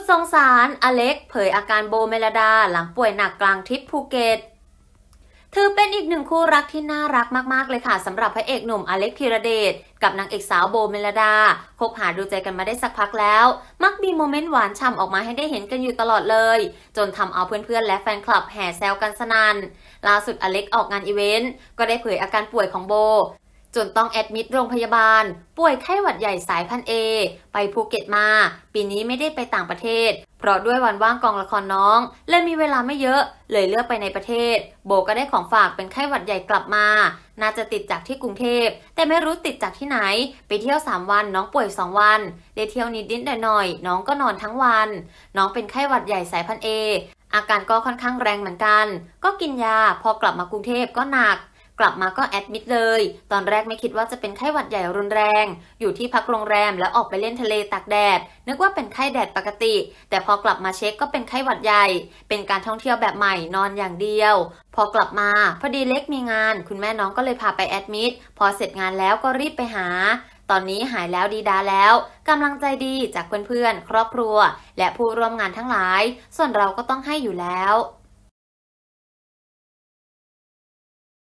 ดสงสารอเล็กเผยอาการโบเมลดาหลังป่วยหนักกลางทริปภูเก็ต ถือเป็นอีกหนึ่งคู่รักที่น่ารักมากๆเลยค่ะสำหรับพระเอกหนุ่มอเล็กธีรเดช กับนางเอกสาวโบเมลดา คบหาดูใจกันมาได้สักพักแล้ว มักมีโมเมนต์หวานฉ่ำออกมาให้ได้เห็นกันอยู่ตลอดเลย จนทำเอาเพื่อนๆและแฟนคลับแห่แซวกันสนันล่าสุดอเล็กออกงานอีเวนต์ก็ได้เผยอาการป่วยของโบจนต้องแอดมิดโรงพยาบาล ป่วยไข้หวัดใหญ่สายพันเอ ไปภูเก็ตมา ปีนี้ไม่ได้ไปต่างประเทศ เพราะด้วยวันว่างกองละครน้อง และมีเวลาไม่เยอะ เลยเลือกไปในประเทศ โบก็ได้ของฝากเป็นไข้หวัดใหญ่กลับมา น่าจะติดจากที่กรุงเทพ แต่ไม่รู้ติดจากที่ไหน ไปเที่ยว 3 วันน้องป่วย 2 วัน ได้เที่ยวนิดนิดหน่อยๆน้องก็นอนทั้งวัน น้องเป็นไข้หวัดใหญ่สายพันเออาการก็ค่อนข้างแรงเหมือนกัน ก็กินยา พอกลับมากรุงเทพก็หนักกลับมาก็แอดมิดเลย ตอนแรกไม่คิดว่าจะเป็นไข้หวัดใหญ่รุนแรง อยู่ที่พักโรงแรมแล้วออกไปเล่นทะเลตากแดด นึกว่าเป็นไข้แดดปกติ แต่พอกลับมาเช็คก็เป็นไข้หวัดใหญ่ เป็นการท่องเที่ยวแบบใหม่นอนอย่างเดียว พอกลับมา พอดีเล็กมีงาน คุณแม่น้องก็เลยพาไปแอดมิด พอเสร็จงานแล้วก็รีบไปหา ตอนนี้หายแล้วดีดาแล้วกำลังใจดีจากเพื่อนๆครอบครัว และผู้ร่วมงานทั้งหลาย ส่วนเราก็ต้องให้อยู่แล้ว